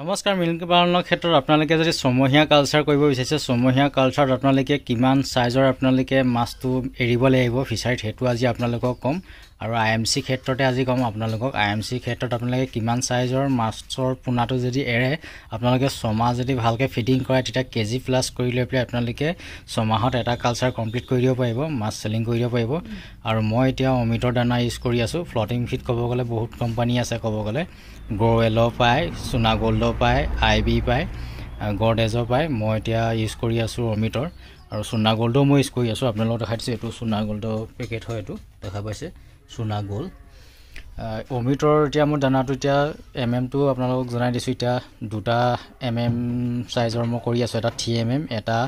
নমস্কাৰ মিল্ক পালনৰ ক্ষেত্ৰত আপোনালোকে যদি ছমহীয়া কালচাৰ কৰিব বিচাৰিছে ছমহীয়া কালচাৰত আপোনালোকে কিমান চাইজৰ আপোনালোকে মাছটো এৰিব লাগিব ফিচাৰীত সেইটো আজি আপোনালোকক ক'ম আৰু আই এম চি ক্ষেত্ৰতে আজি ক'ম আপোনালোকক আই এম চি ক্ষেত্ৰত আপোনালোকে কিমান চাইজৰ মাছৰ পোনাটো যদি এৰে আপোনালোকে ছমাহ যদি ভালকৈ ফিডিং কৰে তেতিয়া কে জি প্লাছ কৰি লৈ পেলাই আপোনালোকে ছমাহত এটা কালচাৰ কমপ্লিট কৰি দিব পাৰিব মাছ চেলিং কৰি দিব পাৰিব আৰু মই এতিয়া অমিতৰ দানা ইউজ কৰি আছোঁ ফ্লটিং ফিট ক'ব গ'লে বহুত কোম্পানী আছে ক'ব গ'লে গ্ৰ'ৱেলৰ পায় চোনা গ'ল্ডৰ পায় আই বি পায় গডেজৰ পায় মই এতিয়া ইউজ কৰি আছোঁ অমিতৰ আৰু চোনা গ'ল্ডো মই ইউজ কৰি আছোঁ আপোনালোকক দেখাই দিছোঁ এইটো চোনা গ'ল্ডৰ পেকেট হয় এইটো দেখা পাইছে চুনা গ'ল অমৃতৰ এতিয়া মোৰ দানাটো এতিয়া এম এমটো আপোনালোকক জনাই দিছোঁ এতিয়া দুটা এম এম চাইজৰ মই কৰি আছোঁ এটা থ্ৰী এম এম এটা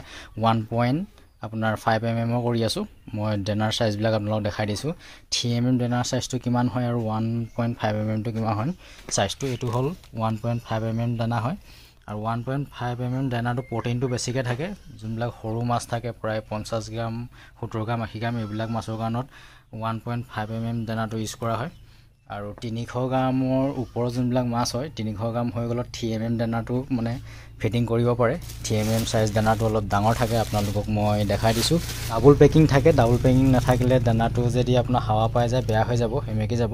ওৱান পইণ্ট আপোনাৰ ফাইভ এম এমৰ কৰি আছোঁ মই ডেনাৰ ছাইজবিলাক আপোনালোকক দেখাই দিছোঁ থ্ৰী এম এম ডেনাৰ চাইজটো কিমান হয় আৰু ওৱান পইণ্ট ফাইভ এম এমটো কিমান হয় চাইজটো এইটো হ'ল one point five M M দানা হয় আৰু one point five M M দানাটো প্ৰটিনটো বেছিকৈ থাকে যোনবিলাক সৰু মাছ থাকে প্ৰায় পঞ্চাছ গ্ৰাম সত্তৰ গ্ৰাম আশী গ্ৰাম এইবিলাক মাছৰ কাৰণত one point five M M দানাটো ইউজ কৰা হয় আৰু তিনিশ গ্ৰামৰ ওপৰৰ যোনবিলাক মাছ হয় তিনিশ গ্ৰাম হৈ গ'লত থ্ৰী এম এম দানাটো মানে ফিটিং কৰিব পাৰে থ্ৰী এম এম চাইজ দানাটো অলপ ডাঙৰ থাকে আপোনালোকক মই দেখাই দিছোঁ ডাবুল পেকিং থাকে ডাবুল পেকিং নাথাকিলে দানাটো যদি আপোনাৰ হাৱা পাই যায় বেয়া হৈ যাব সেমেকি যাব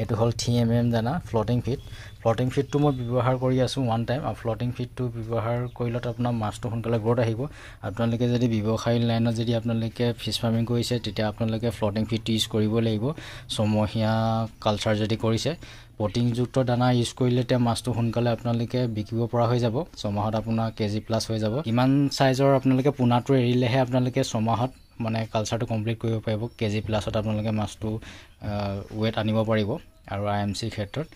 এইটো হ'ল থ্ৰী এম এম দানা ফ্ল'টিং ফিট ফ্ল'টিং ফিটটো মই ব্যৱহাৰ কৰি আছোঁ ওৱান টাইম আৰু ফ্ল'টিং ফিটটো ব্যৱহাৰ কৰিলত আপোনাৰ মাছটো সোনকালে গ্ৰ'থ আহিব আপোনালোকে যদি ব্যৱসায়ী লাইনত যদি আপোনালোকে ফিছ ফাৰ্মিং কৰিছে তেতিয়া আপোনালোকে ফ্ল'টিং ফিট ইউজ কৰিব লাগিব ছমহীয়া কালচাৰ যদি কৰিছে প্ৰটিনযুক্ত দানা ইউজ কৰিলে তেওঁ মাছটো সোনকালে আপোনালোকে বিকিব পৰা হৈ যাব ছমাহত আপোনাৰ কেজি প্লাছ হৈ যাব কিমান চাইজৰ আপোনালোকে পোনাটো এৰিলেহে আপোনালোকে ছমাহত মানে কালচাৰটো কমপ্লিট কৰিব পাৰিব কেজি প্লাছত আপোনালোকে মাছটো ৱেট আনিব পাৰিব আৰু আই এম চিৰ ক্ষেত্ৰত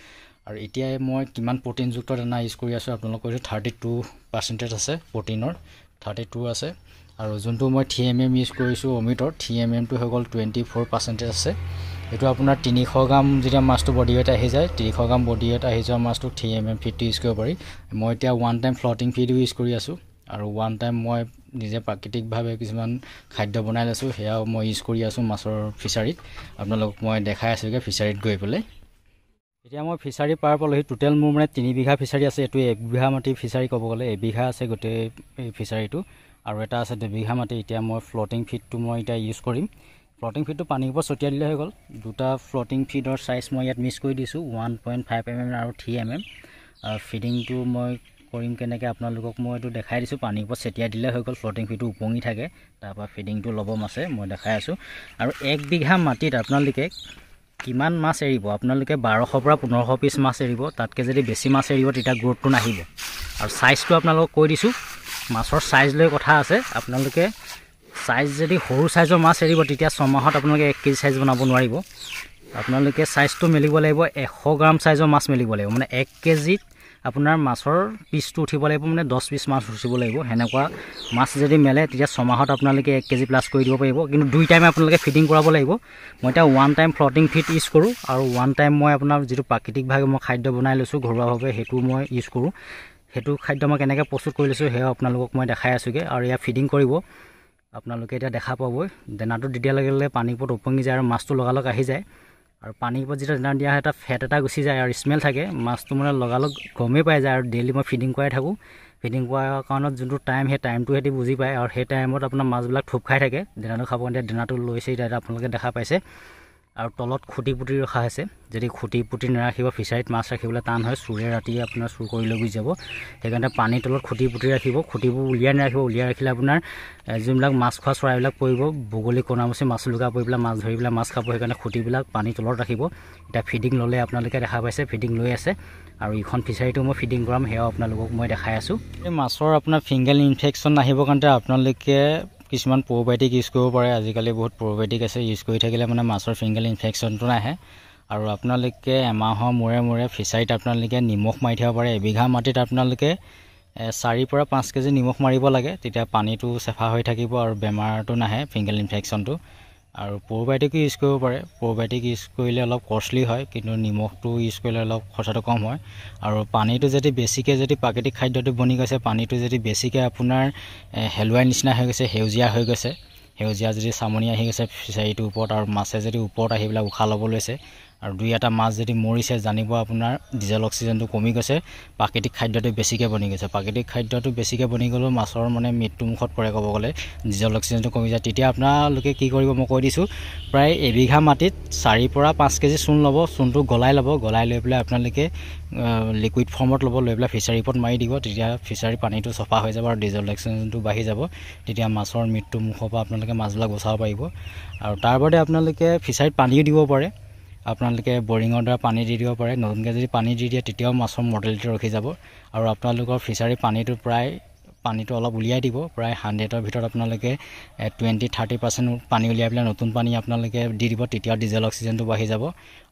আৰু এতিয়াই মই কিমান প্ৰটিনযুক্ত দানা ইউজ কৰি আছোঁ আপোনালোকে কৈছোঁ থাৰ্টি টু পাৰ্চেণ্টেজ আছে প্ৰটিনৰ থাৰ্টি টু আছে আৰু যোনটো মই থি এম এম ইউজ কৰিছোঁ অমিতৰ থি এম এমটো হৈ গ'ল টুৱেণ্টি ফ'ৰ পাৰ্চেণ্টেজ আছে এইটো আপোনাৰ তিনিশ গ্ৰাম যেতিয়া মাছটো বডি ৱেইট আহি যায় তিনিশ গ্ৰাম বডি ৱেইট আহি যোৱা মাছটো থ্ৰী এম এম ফিডটো ইউজ কৰিব পাৰি মই এতিয়া ওৱান টাইম ফ্লটিং ফিডো ইউজ কৰি আছোঁ আৰু ওৱান টাইম মই নিজে প্ৰাকৃতিকভাৱে কিছুমান খাদ্য বনাই লৈছোঁ সেয়াও মই ইউজ কৰি আছোঁ মাছৰ ফিচাৰীত আপোনালোকক মই দেখাই আছোঁগৈ ফিচাৰীত গৈ পেলাই এতিয়া মই ফিচাৰী পাৰ পালোঁহি টোটেল মোৰ মানে তিনি বিঘা ফিচাৰী আছে এইটো একবিঘা মাটি ফিচাৰী ক'ব গ'লে এবিঘা আছে গোটেই ফিচাৰীটো আৰু এটা আছে দুবিঘা মাটি এতিয়া মই ফ্লটিং ফিডটো মই এতিয়া ইউজ কৰিম ফ্লটিং ফিডটো পানীৰ ওপৰত ছটিয়াই দিলে হৈ গ'ল দুটা ফ্লটিং ফিডৰ চাইজ মই ইয়াত মিছ কৰি দিছোঁ one point five M M আৰু থ্ৰী এম এম ফিডিংটো মই কৰিম কেনেকৈ আপোনালোকক মই এইটো দেখাই দিছোঁ পানীৰ ওপৰত ছটিয়াই দিলে হৈ গ'ল ফ্লটিং ফিডটো উপঙি থাকে তাৰপৰা ফিডিংটো ল'ব মাছে মই দেখাই আছোঁ আৰু এক বিঘা মাটিত আপোনালোকে কিমান মাছ এৰিব আপোনালোকে বাৰশৰ পৰা পোন্ধৰশ পিচ মাছ এৰিব তাতকৈ যদি বেছি মাছ এৰিব তেতিয়া গ্ৰ'থটো নাহিব আৰু চাইজটো আপোনালোকক কৈ দিছোঁ মাছৰ চাইজ লৈ কথা আছে আপোনালোকে চাইজ যদি সৰু চাইজৰ মাছ এৰিব তেতিয়া ছমাহত আপোনালোকে এক কেজি চাইজ বনাব নোৱাৰিব আপোনালোকে চাইজটো মেলিব লাগিব এশ গ্ৰাম চাইজৰ মাছ মেলিব লাগিব মানে এক কেজিত আপোনাৰ মাছৰ পিচটো উঠিব লাগিব মানে দহ পিচ মাছ উঠিব লাগিব সেনেকুৱা মাছ যদি মেলে তেতিয়া ছমাহত আপোনালোকে এক কেজি প্লাছ কৰি দিব পাৰিব কিন্তু দুই টাইম আপোনালোকে ফিডিং কৰাব লাগিব মই এতিয়া one time floating feed use কৰোঁ আৰু ওৱান টাইম মই আপোনাৰ যিটো প্ৰাকৃতিকভাৱে মই খাদ্য বনাই লৈছোঁ ঘৰুৱাভাৱে সেইটো মই ইউজ কৰোঁ সেইটো খাদ্য মই কেনেকৈ প্ৰস্তুত কৰি লৈছোঁ সেয়াও আপোনালোকক মই দেখাই আছোঁগৈ আৰু ইয়াৰ ফিডিং কৰিব আপোনালোকে এতিয়া দেখা পাবই দানাটো দিয়াৰ লগে লগে পানীৰ ওপৰত ওপঙি যায় আৰু মাছটো লগালগ আহি যায় আৰু পানীৰ ওপৰত যেতিয়া দানা দিয়া হয় এটা ফেট এটা গুচি যায় আৰু স্মেল থাকে মাছটো মানে লগালগ গমেই পাই যায় আৰু ডেইলি মই ফিডিং কৰাই থাকোঁ ফিডিং কৰাৰ কাৰণত যোনটো টাইম সেই টাইমটো সিহঁতি বুজি পায় আৰু সেই টাইমত আপোনাৰ মাছবিলাক থোপ খাই থাকে দানাটো খাব দানাটো লৈছে এতিয়া আপোনালোকে দেখা পাইছে আৰু তলত খুঁটি পুতি ৰখা হৈছে যদি খুটি পুতি নাৰাখিব ফিছাৰীত মাছ ৰাখিবলৈ টান হয় চোৰে ৰাতিয়ে আপোনাৰ চুৰ কৰি লৈ গুচি যাব সেইকাৰণে পানীৰ তলত খুঁটি পুতি ৰাখিব খুটিবোৰ উলিয়াই নাৰাখিব উলিয়াই ৰাখিলে আপোনাৰ যোনবিলাক মাছ খোৱা চৰাইবিলাক পৰিব বগলী কণামচি মাছ লুকা পৰি পেলাই মাছ ধৰি পেলাই মাছ খাব সেইকাৰণে খুঁটিবিলাক পানীৰ তলত ৰাখিব এতিয়া ফিডিং ল'লে আপোনালোকে দেখা পাইছে ফিডিং লৈ আছে আৰু ইখন ফিচাৰীটো মই ফিডিং কৰাম সেয়াও আপোনালোকক মই দেখাই আছোঁ এই মাছৰ আপোনাৰ ফিংগেল ইনফেকশ্যন আহিবৰ কাৰণে আপোনালোকে কিছুমান প্ৰ'বায়'টিক ইউজ কৰিব পাৰে আজিকালি বহুত প্ৰ'বায়'টিক আছে ইউজ কৰি থাকিলে মানে মাছৰ ফিংগাল ইনফেকশ্যনটো নাহে আৰু আপোনালোকে এমাহৰ মূৰে মূৰে ফিচাৰীত আপোনালোকে নিমখ মাৰি থাকিব পাৰে এবিঘা মাটিত আপোনালোকে চাৰিৰ পৰা পাঁচ কেজি নিমখ মাৰিব লাগে তেতিয়া পানীটো চেফা হৈ থাকিব আৰু বেমাৰটো নাহে ফিংগাল ইনফেকশ্যনটো আৰু প্ৰ'বায়'টিকো ইউজ কৰিব পাৰে প্ৰ'বায়'টিক ইউজ কৰিলে অলপ কষ্টলি হয় কিন্তু নিমখটো ইউজ কৰিলে অলপ খৰচাটো কম হয় আৰু পানীটো যদি বেছিকৈ যদি প্ৰাকৃতিক খাদ্যটো বনি গৈছে পানীটো যদি বেছিকৈ আপোনাৰ হেলুৱাই নিচিনা হৈ গৈছে সেউজীয়া হৈ গৈছে সেউজীয়া যদি চামনি আহি গৈছে ফিচাৰীটোৰ ওপৰত আৰু মাছে যদি ওপৰত আহি পেলাই উশাহ ল'ব লৈছে আৰু দুই এটা মাছ যদি মৰিছে জানিব আপোনাৰ ডিজেল অক্সিজেনটো কমি গৈছে প্ৰাকৃতিক খাদ্যটো বেছিকৈ বনি গৈছে প্ৰাকৃতিক খাদ্যটো বেছিকৈ বনি গ'লেও মাছৰ মানে মৃত্যুমুখত পৰে ক'ব গ'লে ডিজেল অক্সিজেনটো কমি যায় তেতিয়া আপোনালোকে কি কৰিব মই কৈ দিছোঁ প্ৰায় এবিঘা মাটিত চাৰিৰ পৰা পাঁচ কেজি চূণ ল'ব চূণটো গলাই ল'ব গলাই লৈ পেলাই আপোনালোকে লিকুইড ফৰ্মত ল'ব লৈ পেলাই ফিচাৰীৰ ওপৰত মাৰি দিব তেতিয়া ফিচাৰীৰ পানীটো চফা হৈ যাব আৰু ডিজেল অক্সিজেনটো বাঢ়ি যাব তেতিয়া মাছৰ মৃত্যুমুখৰ পৰা আপোনালোকে মাছবিলাক বচাব পাৰিব আৰু তাৰ বাদে আপোনালোকে ফিচাৰীত পানীও দিব পাৰে আপোনালোকে বৰিঙৰ দ্বাৰা পানী দি দিব পাৰে নতুনকৈ যদি পানী দি দিয়ে তেতিয়াও মাছৰ মৰ্টেলিটি ৰখি যাব আৰু আপোনালোকৰ ফিচাৰী পানীটো প্ৰায় পানীটো অলপ উলিয়াই দিব প্ৰায় হাণ্ড্ৰেডৰ ভিতৰত আপোনালোকে টুৱেণ্টি থাৰ্টি পাৰ্চেণ্ট পানী উলিয়াই পেলাই নতুন পানী আপোনালোকে দি দিব তেতিয়া ডিজেল অক্সিজেনটো বাঢ়ি যাব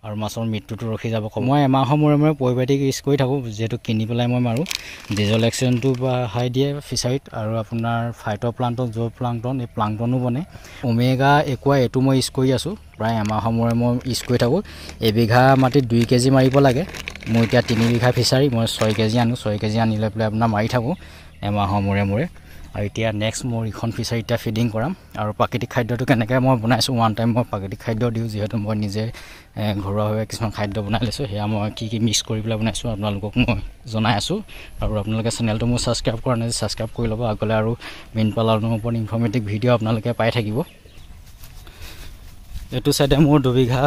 আৰু মাছৰ মৃত্যুটো ৰখি যাব মই এমাহৰ মূৰে মূৰে পৰিপাতিক ইউজ কৰি থাকোঁ যিহেতু কিনি পেলাই মই মাৰোঁ ডিজেল অক্সিজেনটো হাই দিয়ে ফিচাৰীত আৰু আপোনাৰ ফাইটৰ প্লাণ্টন জ' প্লাংটন এই প্লাংটনো বনে অমেগা একুৱা এইটো মই ইউজ কৰি আছোঁ প্ৰায় এমাহৰ মূৰে মই ইউজ কৰি থাকোঁ এবিঘা মাটিত দুই কেজি মাৰিব লাগে মোৰ এতিয়া তিনি বিঘা ফিচাৰী মই ছয় কেজি আনো ছয় কেজি আনি লৈ পেলাই আপোনাৰ মাৰি থাকোঁ এমাহৰ মূৰে মূৰে আৰু এতিয়া নেক্সট মোৰ ইখন ফিচাৰী এতিয়া ফিডিং কৰাম আৰু প্ৰাকৃতিক খাদ্যটো কেনেকৈ মই বনাইছোঁ ওৱান টাইম মই প্ৰাকৃতিক খাদ্য দিওঁ যিহেতু মই নিজে ঘৰুৱাভাৱে কিছুমান খাদ্য বনাই লৈছোঁ সেয়া মই কি কি মিক্স কৰি পেলাই বনাইছোঁ আপোনালোকক মই জনাই আছোঁ আৰু আপোনালোকে চেনেলটো মোৰ ছাবস্ক্ৰাইব কৰা নাই যে ছাবস্ক্ৰাইব কৰি ল'ব আগলে আৰু মীন পালনৰ ওপৰত ইনফৰ্মেটিভ ভিডিঅ' আপোনালোকে পাই থাকিব এইটো ছাইডে মোৰ দুবিঘা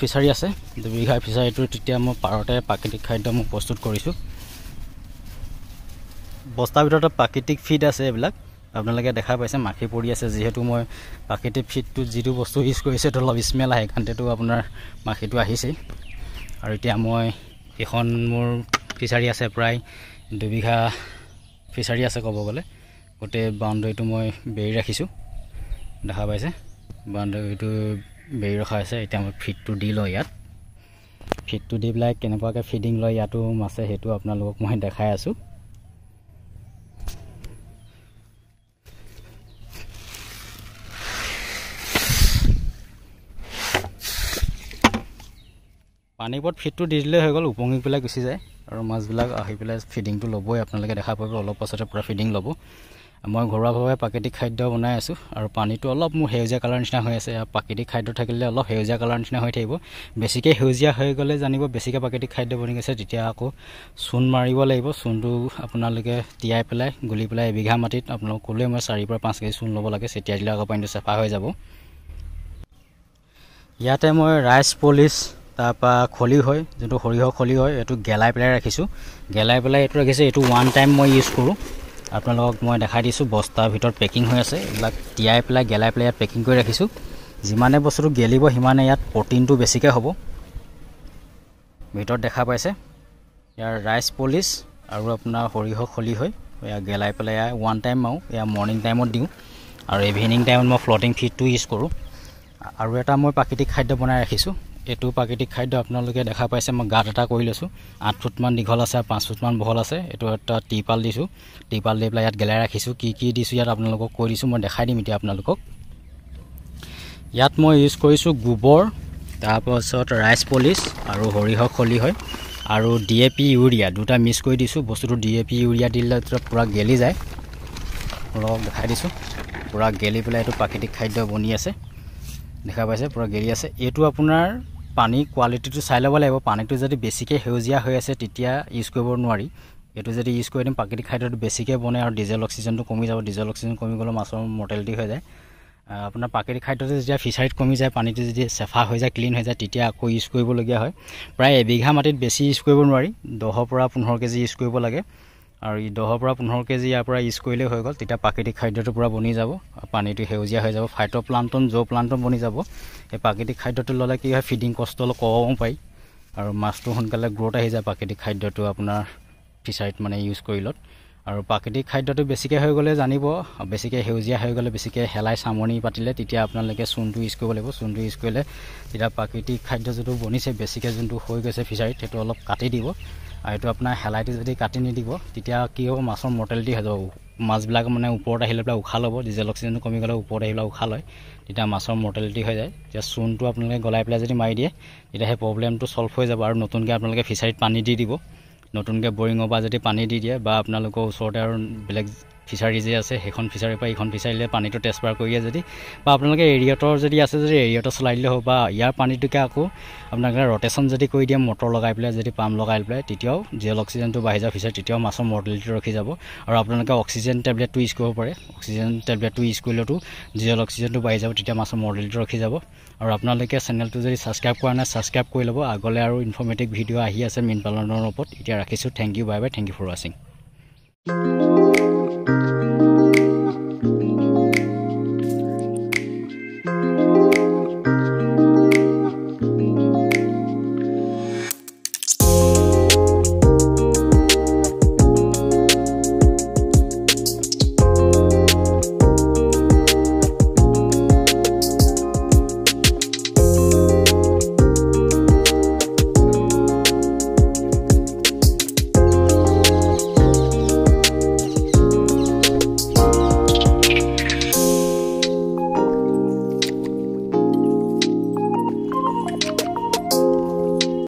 ফিচাৰী আছে দুবিঘা ফিচাৰীটোৰ তেতিয়া মই পাৰতে প্ৰাকৃতিক খাদ্য মই প্ৰস্তুত কৰিছোঁ বস্তাৰ ভিতৰত প্ৰাকৃতিক ফিট আছে এইবিলাক আপোনালোকে দেখা পাইছে মাখি পৰি আছে যিহেতু মই প্ৰাকৃতিক ফিটটোত যিটো বস্তু ইউজ কৰিছোঁ সেইটো অলপ স্মেল আহে কাৰণেতো আপোনাৰ মাখিটো আহিছেই আৰু এতিয়া মই এইখন মোৰ ফিচাৰী আছে প্ৰায় দুবিঘা ফিচাৰী আছে ক'ব গ'লে গোটেই বাউণ্ডেৰীটো মই বেৰি ৰাখিছোঁ দেখা পাইছে বাউণ্ডেৰীটো বেৰি ৰখা হৈছে এতিয়া মই ফিটটো দি লওঁ ইয়াত ফিটটো দি পেলাই কেনেকুৱাকৈ ফিডিং লয় ইয়াতো মাছে সেইটো আপোনালোকক মই দেখাই আছোঁ পানী পথ ফিডটো দি দিলে হৈ গ'ল উপঙি পেলাই গুচি যায় আৰু মাছবিলাক আহি পেলাই ফিডিংটো ল'বই আপোনালোকে দেখা পাব অলপ পাছতে পূৰা ফিডিং ল'ব মই ঘৰুৱাভাৱে প্ৰাকৃতিক খাদ্য বনাই আছোঁ আৰু পানীটো অলপ মোৰ সেউজীয়া কালাৰ নিচিনা হৈ আছে প্ৰাকৃতিক খাদ্য থাকিলে অলপ সেউজীয়া কালাৰ নিচিনা হৈ থাকিব বেছিকৈ সেউজীয়া হৈ গ'লে জানিব বেছিকৈ প্ৰাকৃতিক খাদ্য বনি গৈছে তেতিয়া আকৌ চূণ মাৰিব লাগিব চূণটো আপোনালোকে তিয়াই পেলাই গুলি পেলাই এবিঘা মাটিত আপোনালোক ক'লৈ মই চাৰিৰ পৰা পাঁচ কেজি চূণ ল'ব লাগে চেতিয়াই দিলে আকৌ পানীটো চাফা হৈ যাব ইয়াতে মই ৰাইচ পলিচ তাৰপৰা খলি হয় যোনটো সৰিয়হ খলি হয় এইটো গেলাই পেলাই ৰাখিছোঁ গেলাই পেলাই এইটো ৰাখিছোঁ এইটো ওৱান টাইম মই ইউজ কৰোঁ আপোনালোকক মই দেখাই দিছোঁ বস্তাৰ ভিতৰত পেকিং হৈ আছে এইবিলাক তিয়াই পেলাই গেলাই পেলাই ইয়াত পেকিং কৰি ৰাখিছোঁ যিমানে বস্তুটো গেলিব সিমানে ইয়াত প্ৰটিনটো বেছিকৈ হ'ব ভিতৰত দেখা পাইছে ইয়াৰ ৰাইচ পলিচ আৰু আপোনাৰ সৰিয়হ খলি হয় এয়া গেলাই পেলাই এয়া ওৱান টাইম মাৰোঁ এয়া মৰ্ণিং টাইমত দিওঁ আৰু ইভিনিং টাইমত মই ফ্ল'টিং ফিডটো ইউজ কৰোঁ আৰু এটা মই প্ৰাকৃতিক খাদ্য বনাই ৰাখিছোঁ এইটো প্ৰাকৃতিক খাদ্য আপোনালোকে দেখা পাইছে মই গাঁত এটা কৰি লৈছোঁ আঠ ফুটমান দীঘল আছে পাঁচ ফুটমান বহল আছে এইটো এটা টিপাল দিছোঁ টিপাল দি পেলাই ইয়াত গেলাই ৰাখিছোঁ কি কি দিছোঁ ইয়াত আপোনালোকক কৈ দিছোঁ মই দেখাই দিম এতিয়া আপোনালোকক ইয়াত মই ইউজ কৰিছোঁ গোবৰ তাৰপাছত ৰাইচ পলিচ আৰু সৰিয়হ খলি হয় আৰু ডি এ পি ইউৰিয়া দুটা মিক্স কৰি দিছোঁ বস্তুটো ডি এ পি ইউৰিয়া দিলে পূৰা গেলি যায় আপোনালোকক দেখাই দিছোঁ পূৰা গেলি পেলাই এইটো প্ৰাকৃতিক খাদ্য বনি আছে দেখা পাইছে পূৰা গেলি আছে এইটো আপোনাৰ পানীৰ কোৱালিটিটো চাই ল'ব লাগিব পানীটো যদি বেছিকৈ সেউজীয়া হৈ আছে তেতিয়া ইউজ কৰিব নোৱাৰি এইটো যদি ইউজ কৰি দিম প্ৰাকৃতিক খাদ্যটো বেছিকৈ বনে আৰু ডিজেল অক্সিজেনটো কমি যাব ডিজেল অক্সিজেন কমি গ'লে মাছৰ মৰ্টেলিটি হৈ যায় আপোনাৰ প্ৰাকৃতিক খাদ্যটো যেতিয়া ফিচাৰীত কমি যায় পানীটো যদি চেফা হৈ যায় ক্লিন হৈ যায় তেতিয়া আকৌ ইউজ কৰিবলগীয়া হয় প্ৰায় এবিঘা মাটিত বেছি ইউজ কৰিব নোৱাৰি দহৰ পৰা পোন্ধৰ কেজি ইউজ কৰিব লাগে আৰু ই দহৰ পৰা পোন্ধৰ কেজি ইয়াৰ পৰা ইউজ কৰিলেই হৈ গ'ল তেতিয়া প্ৰাকৃতিক খাদ্যটো পূৰা বনি যাব পানীটো সেউজীয়া হৈ যাব ফাইটৰ প্লাণ্টন জ' প্লাণ্টন বনি যাব সেই প্ৰাকৃতিক খাদ্যটো ল'লে কি হয় ফিডিং কষ্ট অলপ কমাব পাৰি আৰু মাছটো সোনকালে গ্ৰ'থ আহি যায় প্ৰাকৃতিক খাদ্যটো আপোনাৰ ফিচাৰীত মানে ইউজ কৰি কৰিলত আৰু প্ৰাকৃতিক খাদ্যটো বেছিকৈ হৈ গ'লে জানিব বেছিকৈ সেউজীয়া হৈ গ'লে বেছিকৈ শেলাই চামনি পাতিলে তেতিয়া আপোনালোকে চূণটো ইউজ কৰিব লাগিব চূণটো ইউজ কৰিলে তেতিয়া প্ৰাকৃতিক খাদ্য যোনটো বনিছে বেছিকৈ যোনটো হৈ গৈছে ফিচাৰীত সেইটো অলপ কাটি দিব আৰু এইটো আপোনাৰ শেলাইটো যদি কাটি নিদিব তেতিয়া কি হ'ব মাছৰ মৰ্টেলিটি হৈ যাব মাছবিলাক মানে ওপৰত আহিলে পেলাই উশাহ ল'ব ডিজেল অক্সিজেনটো কমি গ'লে ওপৰত আহি পেলাই উশাহ লয় তেতিয়া মাছৰ মৰ্টেলিটি হৈ যায় তেতিয়া চূণটো আপোনালোকে গলাই পেলাই যদি মাৰি দিয়ে তেতিয়া সেই প্ৰব্লেমটো ছল্ভ হৈ যাব আৰু নতুনকৈ আপোনালোকে ফিচাৰীত পানী দি দিব নতুনকৈ বৰিঙৰ পৰা যদি পানী দি দিয়ে বা আপোনালোকৰ ওচৰতে আৰু বেলেগ ফিচাৰী যে আছে সেইখন ফিচাৰীৰ পৰা এইখন ফিচাৰীলৈ পানীটো ট্ৰেঞ্চফাৰ কৰিয়ে যদি বা আপোনালোকে এৰিয়টৰ যদি আছে যদি এৰিয়টো চলাই দিলে হ'ব বা ইয়াৰ পানীটোকে আকৌ আপোনালোকে ৰটেশ্যন যদি কৰি দিয়ে মটৰ লগাই পেলাই যদি পাম্প লগাই পেলাই তেতিয়াও জেল অক্সিজেনটো বাঢ়ি যাব ফিচাৰী তেতিয়াও মাছৰ মৰ্টেলিটি ৰখি যাব আৰু আপোনালোকে অক্সিজেন টেবলেটটো ইউজ কৰিব পাৰে অক্সিজেন টেবলেটটো ইউজ কৰিলেতো জেল অক্সিজেনটো বাঢ়ি যাব তেতিয়া মাছৰ মৰ্টেলিটি ৰখি যাব আৰু আপোনালোকে চেনেলটো যদি ছাবস্ক্ৰাইব কৰা নাই ছাবস্ক্ৰাইব কৰি ল'ব আগলৈ আৰু ইনফৰ্মেটিভ ভিডিঅ' আহি আছে মীন পালনৰ ওপৰত এতিয়া ৰাখিছোঁ thank you bye bye thank you for ৱাচিং Thank you.